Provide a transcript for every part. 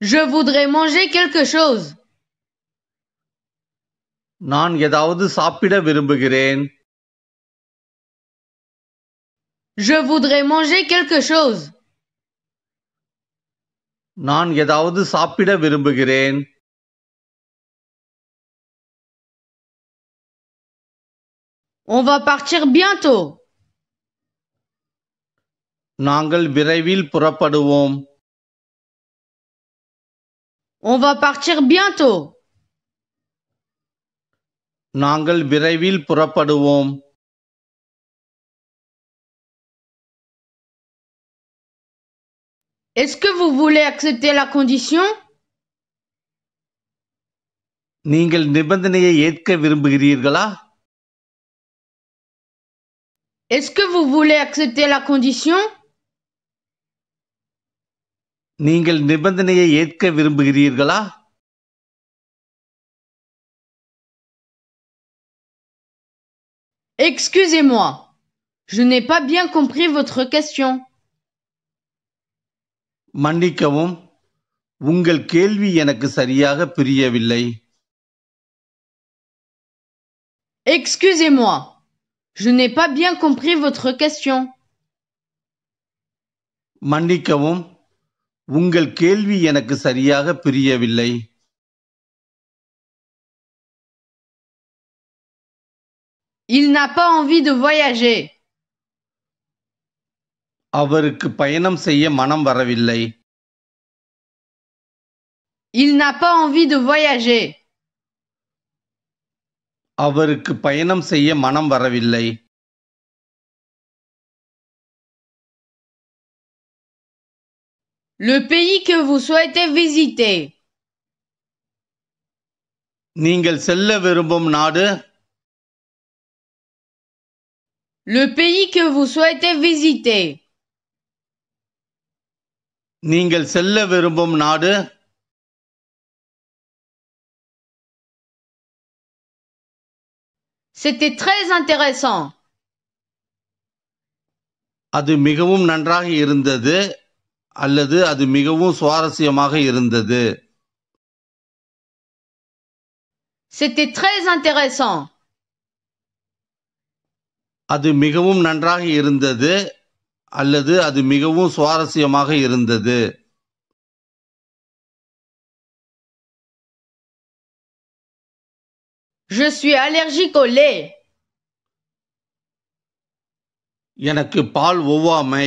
je voudrais manger quelque chose. nan gadaoude sapida virumagarein je voudrais manger quelque chose. nan gadaoude sapida virumagarein on va partir bientôt. nan gal virumagarein prapadavom. On va partir bientôt. Est-ce que vous voulez accepter la condition Est-ce que vous voulez accepter la condition நீங்கள் நிபந்தனையை ஏற்க விரும்புகிறீர்களா Excusez-moi, je n'ai pas bien compris votre question. மன்னிக்கவும் உங்கள் கேள்வி எனக்கு சரியாக புரியவில்லை Excusez-moi, je n'ai pas bien compris votre question. மன்னிக்கவும் உங்கள் கேள்வி எனக்கு சரியாக புரியவில்லை Il n'a pas envie de voyager. அவருக்கு பயணம் செய்ய மனம் வரவில்லை Il n'a pas envie de voyager. அவருக்கு பயணம் செய்ய மனம் வரவில்லை Le pays que vous souhaitez visiter. நீங்கள் செல்ல Le pays que vous souhaitez visiter. நீங்கள் செல்ல C'était très intéressant. Adu மிகவும் நன்றாக அல்லது அது மிகவும் சுவாரஸ்யமாக இருந்தது அது மிகவும் நன்றாக இருந்தது அல்லது அது மிகவும் சுவாரஸ்யமாக இருந்தது Je suis allergique au lait. எனக்கு பால் ஒவ்வாமை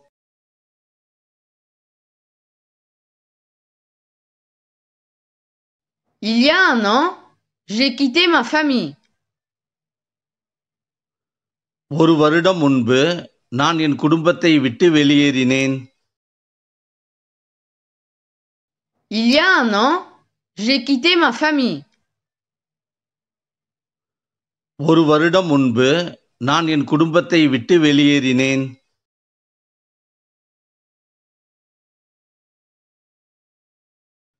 Il y a un an, j'ai quitté ma famille. ஒரு வருடம் முன்பு நான் என் குடும்பத்தை விட்டு வெளியேறினேன் Il y a un an, j'ai quitté ma famille. ஒரு வருடம் முன்பு நான் என் குடும்பத்தை விட்டு வெளியேறினேன்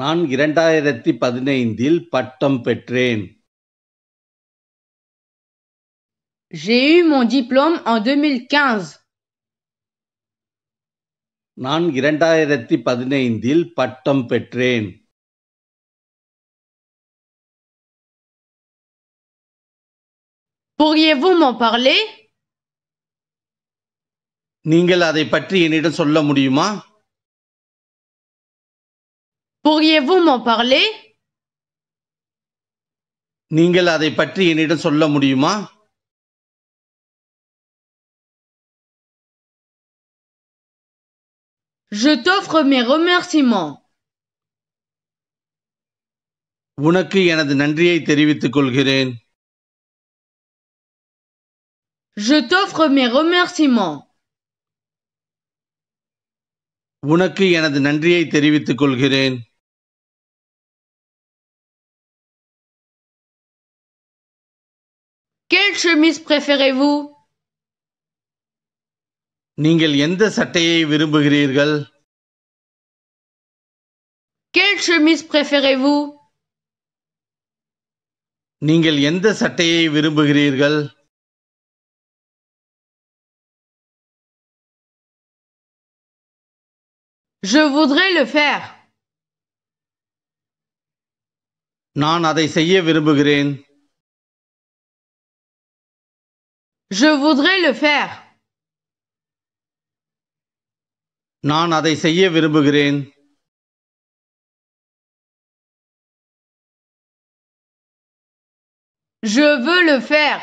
நான் இரண்டாயிரத்தி பதினைந்தில் பட்டம் பெற்றேன் J'ai eu mon diplôme en 2015. நான் இரண்டாயிரத்தி பதினைந்தில் பட்டம் பெற்றேன் Pourriez-vous m'en parler? நீங்கள் அதை பற்றி என்னிடம் சொல்ல முடியுமா pourriez-vous m'en parler நீங்கள் அதை பற்றி என்னிடம் சொல்ல முடியுமா Je t'offre mes remerciements. உனக்கு எனது நன்றியை தெரிவித்துக் கொள்கிறேன் Je t'offre mes remerciements. உனக்கு எனது நன்றியை தெரிவித்துக் கொள்கிறேன் chemise préférez-vous நீங்கள் எந்த சட்டையை விரும்புகிறீர்கள் Quelle chemise préférez-vous நீங்கள் எந்த சட்டையை விரும்புகிறீர்கள் Je voudrais le faire. நான் அதை செய்ய விரும்புகிறேன் Je voudrais le faire. நான் அதை செய்ய விரும்புகிறேன் Je veux le faire.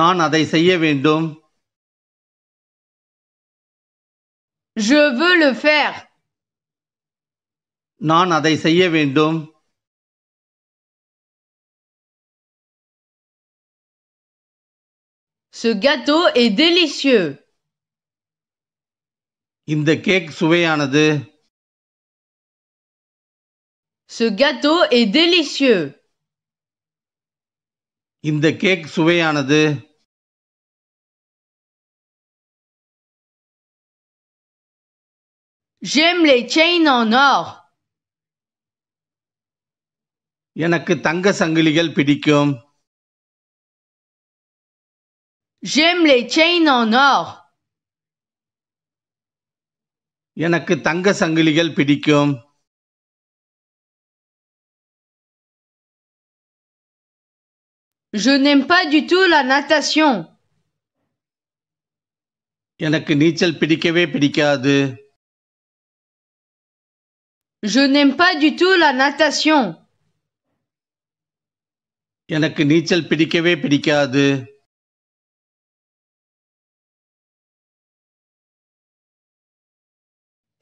நான் அதை செய்ய வேண்டும் Je veux le faire. நான் அதை செய்ய வேண்டும் Ce gâteau est délicieux. இந்த cake சுவையானது Ce gâteau est délicieux. இந்த கேக் சுவையானது J'aime les chaînes en or. எனக்கு தங்க சங்கிலிகள் பிடிக்கும் J'aime les chaînes en or. எனக்கு தங்க சங்கிலிகள் பிடிக்கும் Je n'aime pas du tout la natation. எனக்கு நீச்சல் பிடிக்கவே பிடிக்காது Je n'aime pas du tout la natation.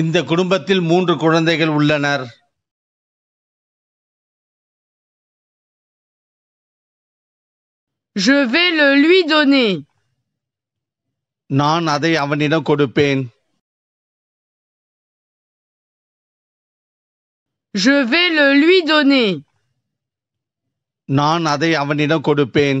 இந்த குடும்பத்தில் மூன்று குழந்தைகள் உள்ளனர் Je vais le lui donner. நான் அதை அவனிடம் கொடுப்பேன் Je vais le lui donner. நான் அதை அவனிடம் கொடுப்பேன்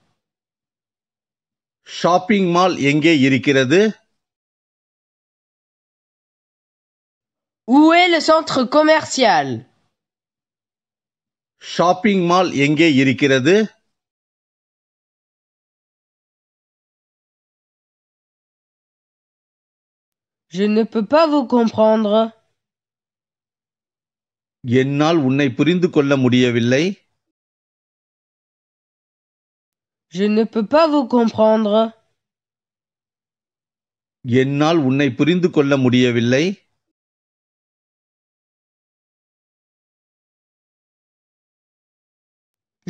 ஷாப்பிங் மால் எங்கே இருக்கிறது Où est le centre commercial shopping mall எங்கே இருக்கிறது Je ne peux pas vous comprendre. என்னால் உன்னை புரிந்து கொள்ள முடியவில்லை Je ne peux pas vous comprendre. என்னால் உன்னை புரிந்து கொள்ள முடியவில்லை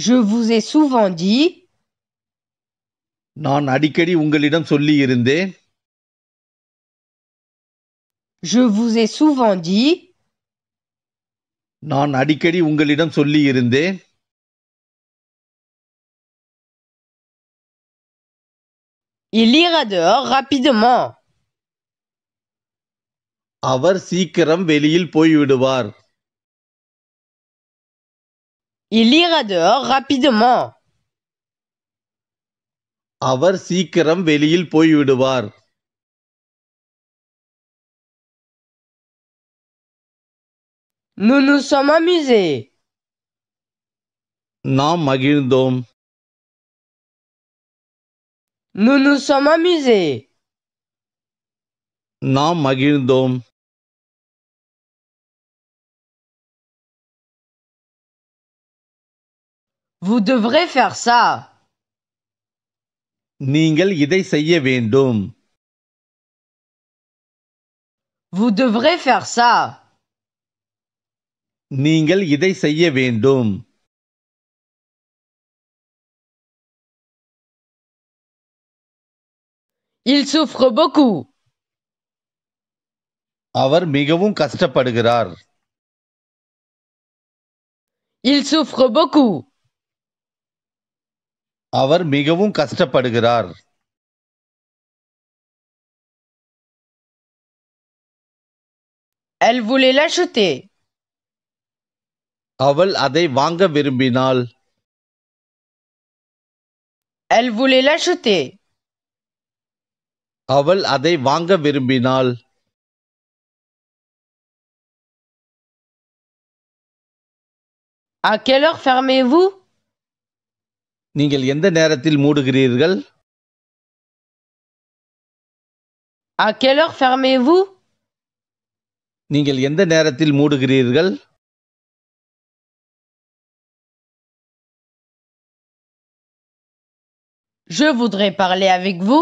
Je vous ai souvent dit, நான் அடிக்கடி உங்களிடம் சொல்லியிருந்தேன் je vous ai souvent dit, நான் அடிக்கடி உங்களிடம் சொல்லியிருந்தேன் Il ira dehors rapidement. அவர் சீக்கிரம் வெளியில் போய்விடுவார் Il ira dehors rapidement. அவர் சீக்கிரம் வெளியில் போய்விடுவார் Nous nous sommes amusés. நாம் மகிழ்ந்தோம் Nous nous sommes amusés. Nam magirdom. Vous devrez faire ça. Ningal idai seyya Vous devrez faire ça. Ningal idai seyya Il souffre beaucoup. அவர் மிகவும் கஷ்டப்படுகிறார் Il souffre beaucoup. அவர் மிகவும் கஷ்டப்படுகிறார் Elle voulait l'acheter. அவள் அதை வாங்க விரும்பினாள். Elle voulait l'acheter. அவள் அதை வாங்க விரும்பினாள். À quelle heure fermez-vous நீங்கள் எந்த நேரத்தில் மூடுகிறீர்கள் À quelle heure fermez-vous நீங்கள் எந்த நேரத்தில் மூடுகிறீர்கள் Je voudrais parler avec vous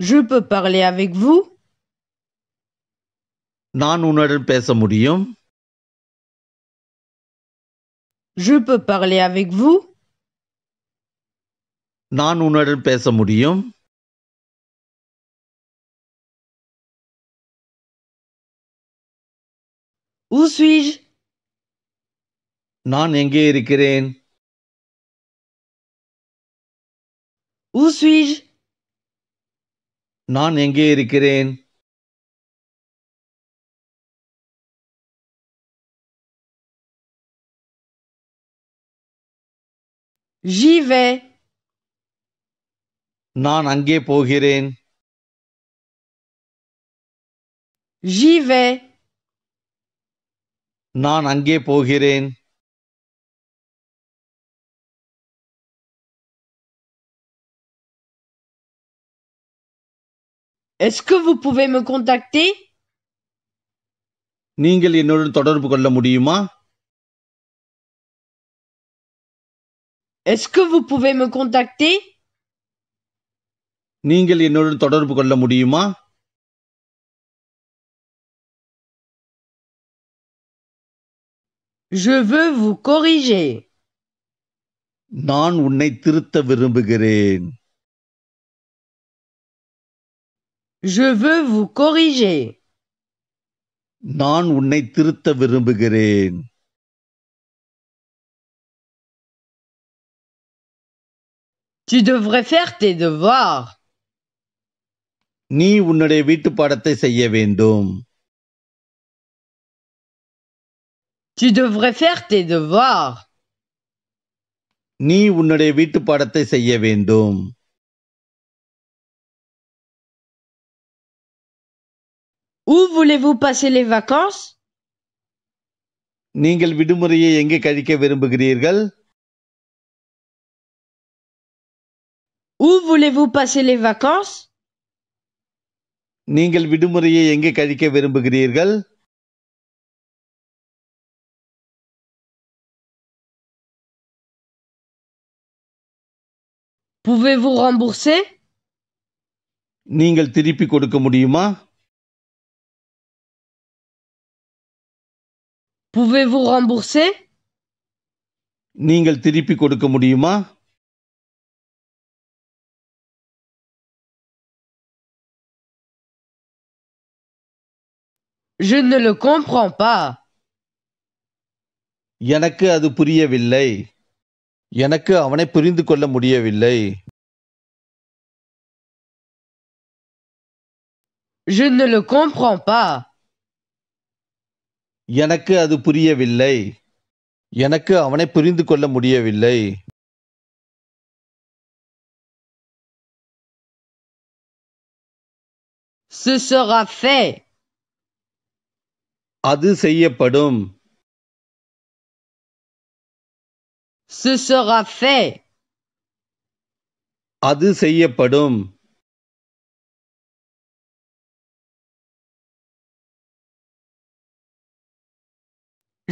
Je peux parler avec vous? Non, un adel pesamudium. Je peux parler avec vous? Non, un adel pesamudium. Où suis-je? Non, ingé, rigéraine. Où suis-je? நான் எங்கே இருக்கிறேன் J'y vais. நான் அங்கே போகிறேன் J'y vais. நான் அங்கே போகிறேன் Est-ce que vous pouvez me contacter நீங்கள் என்னுடன் தொடர்பு கொள்ள Est-ce que vous pouvez me contacter நீங்கள் என்னுடன் தொடர்பு கொள்ள Je veux vous corriger. நான் உன்னை திருத்த விரும்புகிறேன் Je veux vous corriger. நான் உன்னை Tu devrais faire tes devoirs. Ni உன்னுடைய வீட்டு Tu devrais faire tes devoirs. நீ உன்னுடைய Où voulez-vous passer les vacances? Ningal vidumuriye yenge kadike virumbugriirgal. Où voulez-vous passer les vacances? Ningal vidumuriye yenge kadike virumbugriirgal. Pouvez-vous rembourser? Ningal tiripi kodukamudiyuma. Pouvez-vous rembourser Ningal Tiripi Kodukamudima Je ne le comprends pas. எனக்கு அது புரியவில்லை எனக்கு அவனை புரிந்து கொள்ள முடியவில்லை Je ne le comprends pas. எனக்கு அது புரியவில்லை எனக்கு அவனை புரிந்து கொள்ள முடியவில்லை அது செய்யப்படும் அது செய்யப்படும்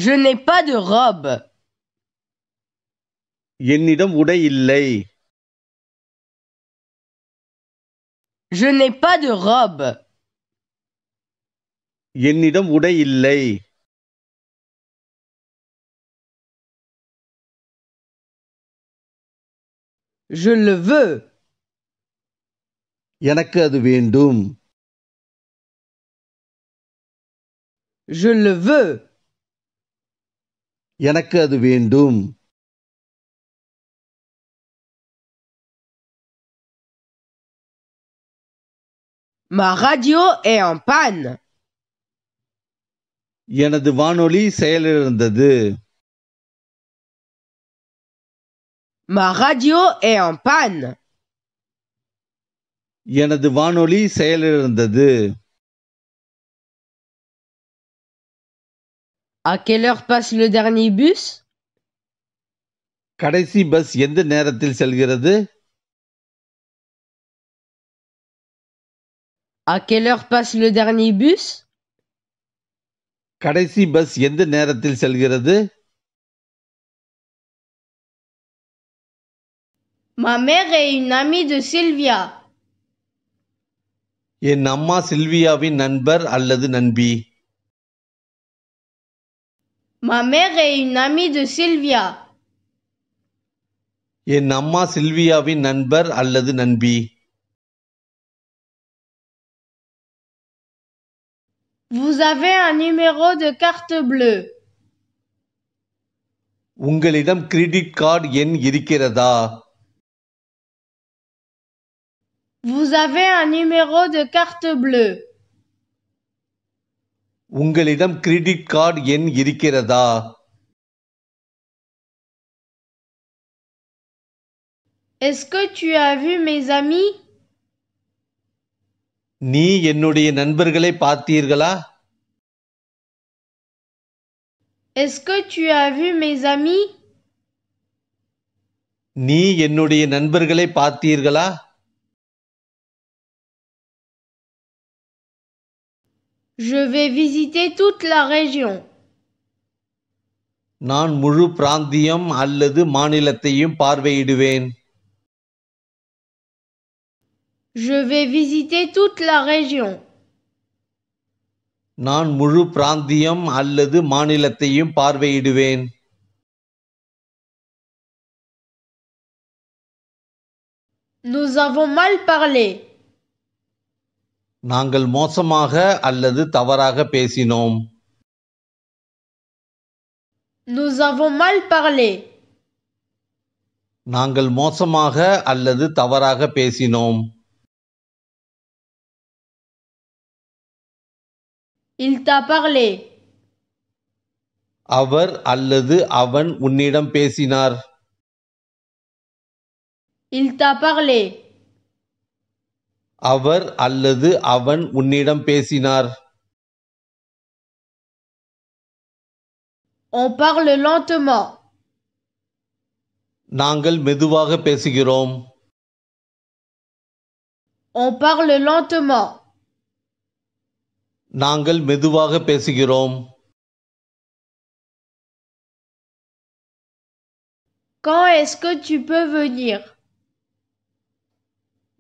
Je n'ai pas de robe. என்னிடம் உடை இல்லை Je n'ai pas de robe. என்னிடம் உடை இல்லை Je le veux. எனக்கு அது வேண்டும் Je le veux. எனக்கு அது வேண்டும் Ma radio est en panne. எனது வானொலி செயலிழந்தது Ma radio est en panne. எனது வானொலி செயலிழந்தது À quelle heure passe le dernier bus கடைசி பஸ் எந்த நேரத்தில் செல்கிறது À quelle heure passe le dernier bus கடைசி பஸ் எந்த நேரத்தில் செல்கிறது Ma mère est une amie de Sylvia. என் அம்மா சில்வியாவின் நண்பர் அல்லது நண்பி Ma mère est une amie de Sylvia. nama Sylvia சில்வியாவின் நண்பர் அல்லது nanbi. Vous avez un numéro de carte bleue. Ungalidam credit card yen இருக்கிறதா Vous avez un numéro de carte bleue. உங்களிடம் credit card எண் இருக்கிறதா Est-ce que tu as vu mes amis நீ என்னுடைய நண்பர்களை பார்த்தீர்களா Est-ce que tu as vu mes amis நீ என்னுடைய நண்பர்களை பார்த்தீர்களா Je vais visiter toute la région. நான் முழு பிராந்தியம் அல்லது மாநிலத்தையும் paarveiduven. Je vais visiter toute la région. நான் முழு பிராந்தியம் அல்லது மாநிலத்தையும் paarveiduven. Nous avons mal parlé. நாங்கள் மோசமாக அல்லது தவறாக பேசினோம் Nous avons mal parlé. நாங்கள் மோசமாக அல்லது தவறாக பேசினோம் Il t'a parlé. அவர் அல்லது அவன் உன்னிடம் பேசினார் Il t'a parlé. அவர் அல்லது அவன் உன்னிடம் பேசினார் On parle lentement. நாங்கள் மெதுவாக பேசுகிறோம் On parle lentement. நாங்கள் மெதுவாக பேசுகிறோம் Quand est-ce que tu peux venir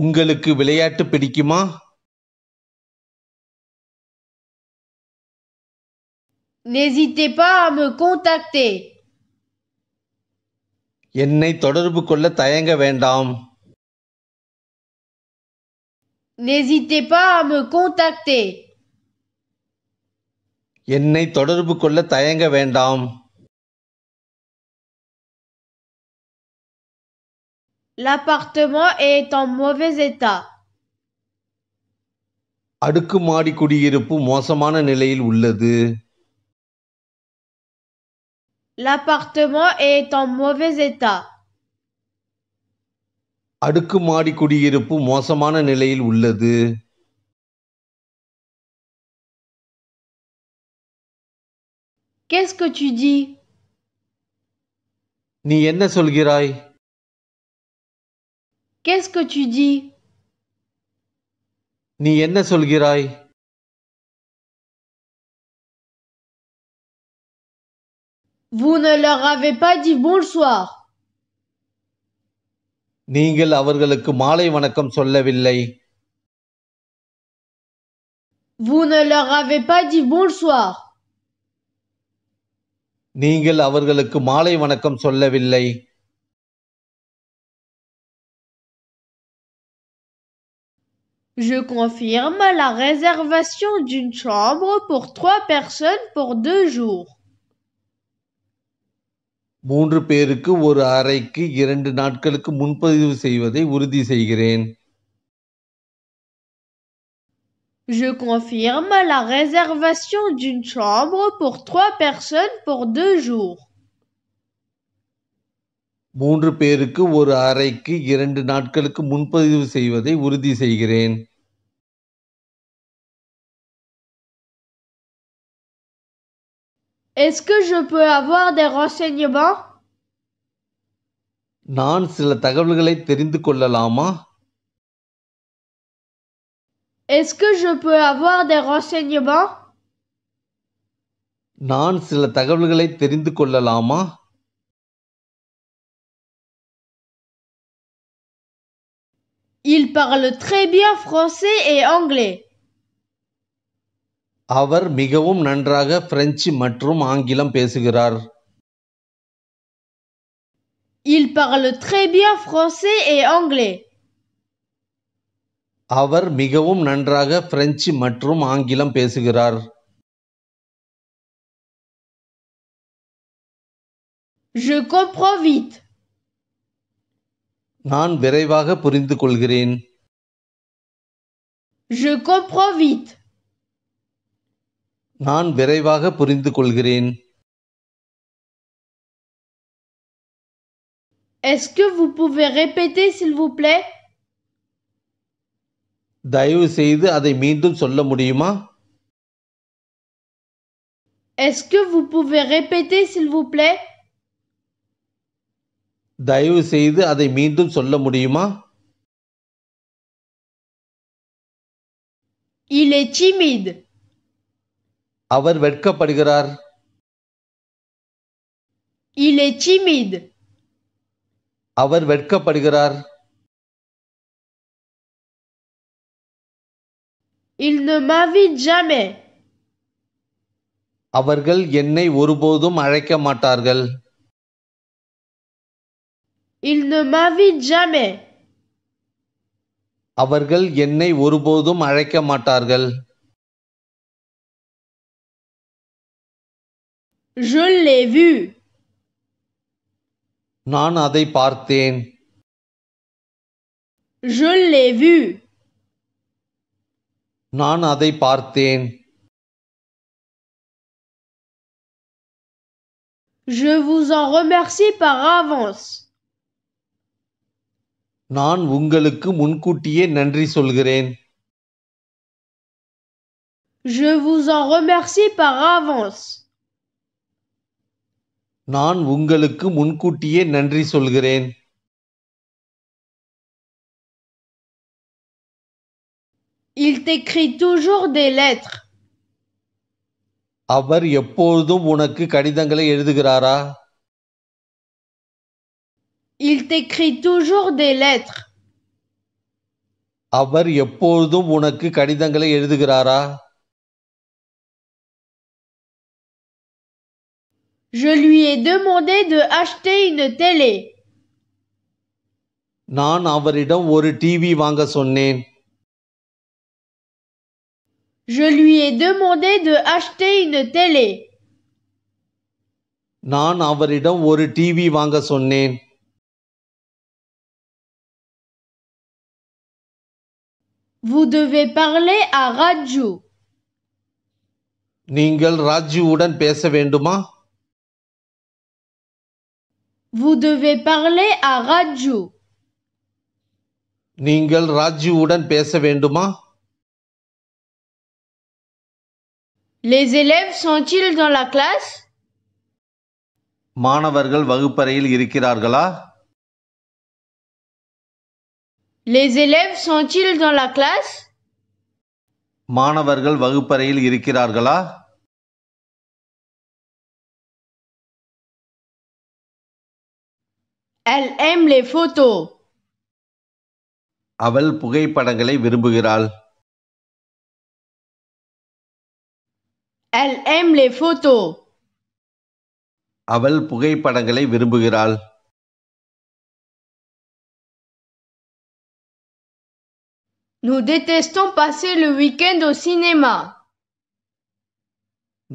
உங்களுக்கு விளையாட்டு பிடிக்குமா N'hésitez pas à me contacter. என்னை தொடர்பு கொள்ள தயங்க வேண்டாம் N'hésitez pas à me contacter. என்னை தொடர்பு கொள்ள தயங்க வேண்டாம் L'appartement est en mauvais état. அடுக்குமாடி குடியிருப்பு மோசமான நிலையில் உள்ளது L'appartement est en mauvais état. அடுக்குமாடி குடியிருப்பு மோசமான நிலையில் உள்ளது Qu'est-ce que tu dis நீ என்ன சொல்கிறாய் Qu'est-ce que tu dis Ni enna solgirai Vous ne leur avez pas dit bonsoir. Ningal avargalukku maalai vanakkam sollavillai. Vous ne leur avez pas dit bonsoir. Ningal avargalukku maalai vanakkam sollavillai. Je confirme la réservation d'une chambre pour trois personnes pour deux jours. Je confirme la réservation d'une chambre pour trois personnes pour deux jours. மூன்று பேருக்கு ஒரு அறைக்கு இரண்டு நாட்களுக்கு முன்பதிவு செய்வதை உறுதி செய்கிறேன் Est-ce que je peux avoir des renseignements நான் சில தகவல்களை தெரிந்து கொள்ளலாமா Est-ce que je peux avoir des renseignements நான் சில தகவல்களை தெரிந்து கொள்ளலாமா Il parle très bien français et anglais. அவர் மிகவும் நன்றாக பிரெஞ்சு மற்றும் ஆங்கிலம் பேசுகிறார் Il parle très bien français et anglais. அவர் மிகவும் நன்றாக பிரெஞ்சு மற்றும் ஆங்கிலம் பேசுகிறார் Je comprends vite. நான் விரைவாக புரிந்து கொள்கிறேன் Je comprends vite. நான் விரைவாக புரிந்து கொள்கிறேன் Est-ce que vous pouvez répéter s'il vous plaît? தயவு செய்து அதை மீண்டும் சொல்ல முடியுமா Est-ce que vous pouvez répéter s'il vous plaît? தயவு செய்து அதை மீண்டும் சொல்ல முடியுமா அவர் வெட்கப்படுகிறார் அவர் வெட்கப்படுகிறார் அவர்கள் என்னை ஒருபோதும் அழைக்க மாட்டார்கள் il ne m'invite jamais. அவர்கள் என்னை ஒருபோதும் அழைக்க மாட்டார்கள் Je l'ai vu. நான் அதை பார்த்தேன் Je l'ai vu. நான் அதை பார்த்தேன் Je vous en remercie par avance. நான் உங்களுக்கு முன்கூட்டியே நன்றி சொல்கிறேன் Je vous en remercie par avance. நான் உங்களுக்கு முன்கூட்டியே நன்றி சொல்கிறேன் Il t'écrit toujours des lettres. அவர் எப்பொழுதும் உனக்கு கடிதங்களை எழுதுகிறாரா il t'écrit toujours des lettres. அவர் எப்பொழுதும் உனக்கு கடிதங்களை எழுதுகிறாரா Je lui ai demandé de acheter une télé. நான் அவரிடம் ஒரு டிவி வாங்க சொன்னேன் Je lui ai demandé de acheter une télé. நான் அவரிடம் ஒரு டிவி வாங்க சொன்னேன் Vous devez parler à Raju. நீங்கள் ராஜுவுடன் பேச வேண்டுமா Vous devez parler à Raju. நீங்கள் ராஜுவுடன் பேச வேண்டுமா Les élèves sont-ils dans la classe? மாணவர்கள் வகுப்பறையில் இருக்கிறார்களா Les élèves sont-ils dans la classe? மாணவர்கள் வகுப்பறையில் இருக்கிறார்களா Elle aime les photos. அவள் புகைப்படங்களை விரும்புகிறாள் Elle aime les photos. அவள் புகைப்படங்களை விரும்புகிறாள் Nous détestons passer le week-end au cinéma.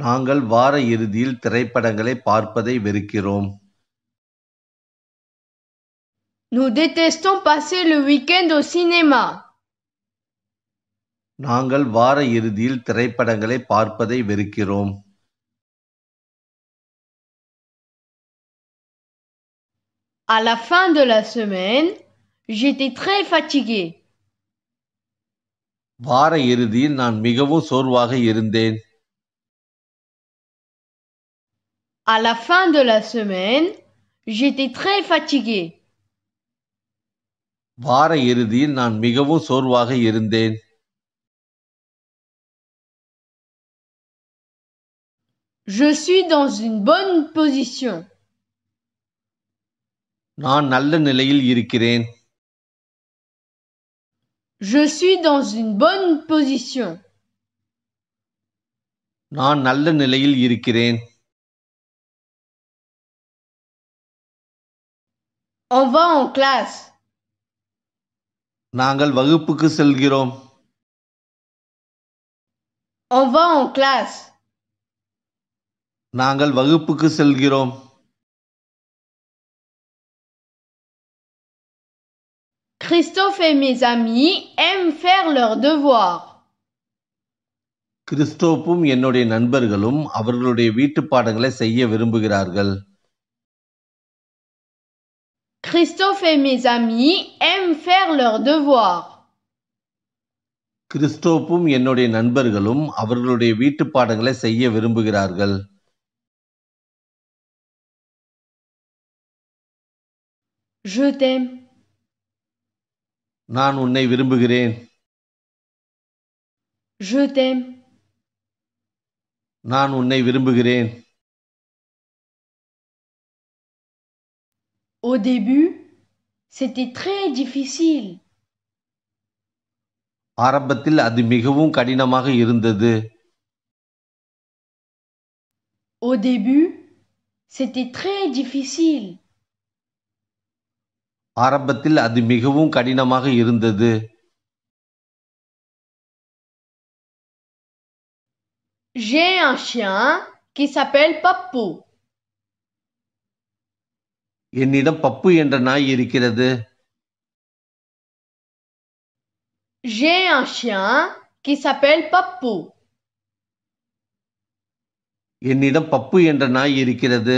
நாங்கள் வார இறுதியில் திரைப்படங்களை பார்ப்பதை வெறுக்கிறோம் Nous détestons passer le week-end au cinéma. நாங்கள் வார இறுதியில் திரைப்படங்களை பார்ப்பதை வெறுக்கிறோம் À la fin de la semaine, j'étais très fatiguée. வார இறுதியில் நான் மிகவும் சோர்வாக இருந்தேன் À la fin de la semaine, j'étais très fatigué. வார இறுதியில் நான் மிகவும் சோர்வாக இருந்தேன் Je suis dans une bonne position. நான் நல்ல நிலையில் இருக்கிறேன் Je suis dans une bonne position. நான் நல்ல நிலையில் இருக்கிறேன். On va en classe. நாங்கள் வகுப்புக்கு On va en classe. Christophe et mes amis aiment faire leurs devoirs. கிறிஸ்தோப்பும் என்னுடைய நண்பர்களும் அவர்களுடைய வீட்டு பாடங்களை செய்ய விரும்புகிறார்கள் Christophe et mes amis aiment faire leurs devoirs. கிறிஸ்தோப்பும் என்னுடைய நண்பர்களும் அவர்களுடைய வீட்டு பாடங்களை செய்ய விரும்புகிறார்கள் Je t'aime. நான் உன்னை விரும்புகிறேன் Je t'aime. நான் உன்னை விரும்புகிறேன் Au début, c'était très difficile. ஆரம்பத்தில் அது மிகவும் கடினமாக இருந்தது Au début, c'était très difficile. ஆரம்பத்தில் அது மிகவும் கடினமாக இருந்தது என்னிடம் பப்பு என்ற நாய் இருக்கிறது என்னிடம் பப்பு என்ற நாய் இருக்கிறது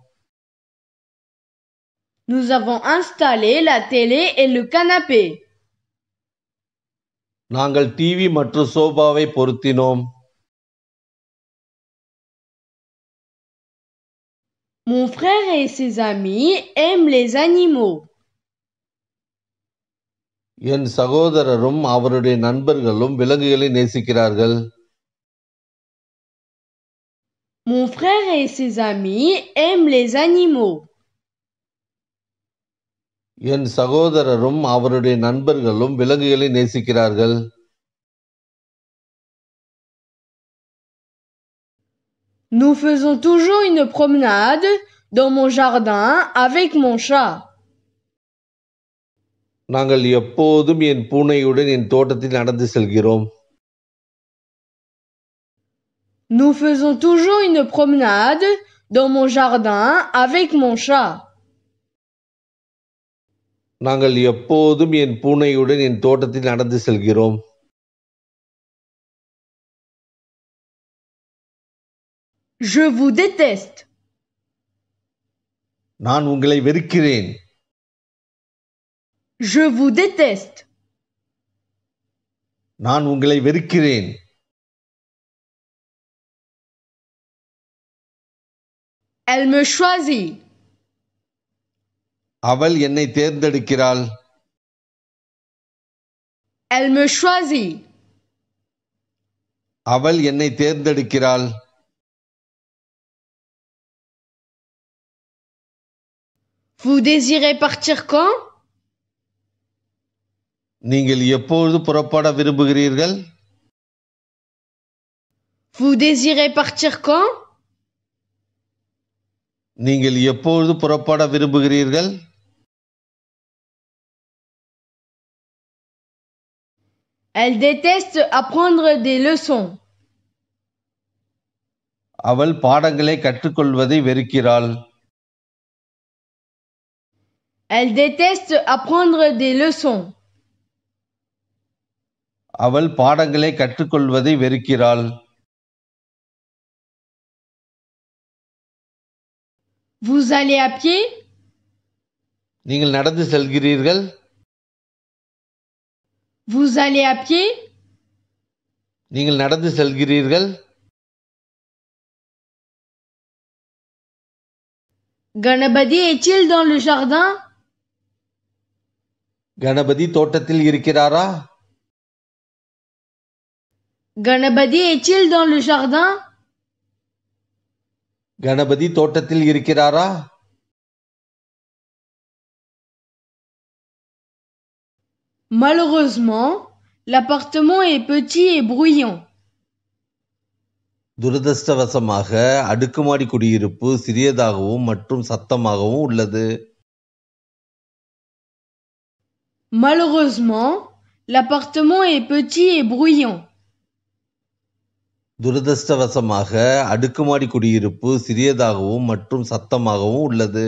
Nous avons installé la télé et le canapé. நாங்கள் டிவி மற்றும் சோபாவை பொருத்தினோம் Mon frère et ses amis aiment les animaux. Mon frère et ses amis aiment les animaux. என் சகோதரரும் அவருடைய நண்பர்களும் விலங்குகளை நேசிக்கிறார்கள் Nous faisons toujours une promenade dans mon jardin avec mon chat. நாங்கள் எப்போதும் என் பூனையுடன் என் தோட்டத்தில் நடந்து செல்கிறோம் Nous faisons toujours une promenade dans mon jardin avec mon chat. நாங்கள் எப்போதும் என் பூனையுடன் என் தோட்டத்தில் நடந்து செல்கிறோம் Je vous déteste. நான் உங்களை வெறுக்கிறேன் Je vous déteste. நான் உங்களை வெறுக்கிறேன் Elle me choisit. அவள் என்னை தேர்ந்தெடுக்கிறாள் அவள் என்னை தேர்ந்தெடுக்கிறாள் Vous désirez partir quand? நீங்கள் எப்பொழுது புறப்பட விரும்புகிறீர்கள் Vous désirez partir quand? நீங்கள் எப்பொழுது புறப்பட விரும்புகிறீர்கள் Elle déteste apprendre des leçons. அவள் பாடங்களை கற்றுக்கொள்வதை வெறுக்கிறாள் Elle déteste apprendre des leçons. அவள் பாடங்களை கற்றுக்கொள்வதை வெறுக்கிறாள் Vous allez à pied நீங்கள் நடந்து செல்கிறீர்கள் Vous allez à pied நீங்கள் நடந்து செல்கிறீர்கள் Ganabadi est-il dans le jardin Ganapathi தோட்டத்தில் இருக்கிறாரா Ganabadi est-il dans le jardin Ganapathi தோட்டத்தில் இருக்கிறாரா Malheureusement, l'appartement est petit et bruyant. துரதிருஷ்டவசமாக அடுக்குமாடி குடியிருப்பு சிறியதாகவும் மற்றும் சத்தமாகவும் உள்ளது Malheureusement, l'appartement est petit et bruyant. துரதிருஷ்டவசமாக அடுக்குமாடி குடியிருப்பு சிறியதாகவும் மற்றும் சத்தமாகவும் உள்ளது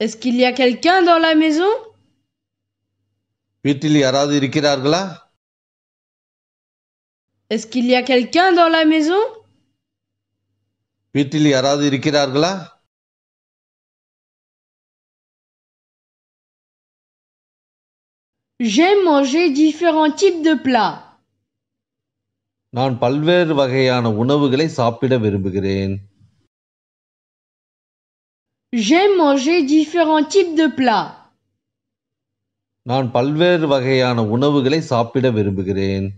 Est-ce qu'il y a quelqu'un dans la maison Est-ce qu'il y a quelqu'un dans la maison J'ai mangé différents types de plats. நான் பல்வேறு வகையான உணவுகளை சாப்பிட விரும்புகிறேன் J'aime manger différents types de plats. நான் பல்வேறு வகையான உணவுகளை சாப்பிட விரும்புகிறேன்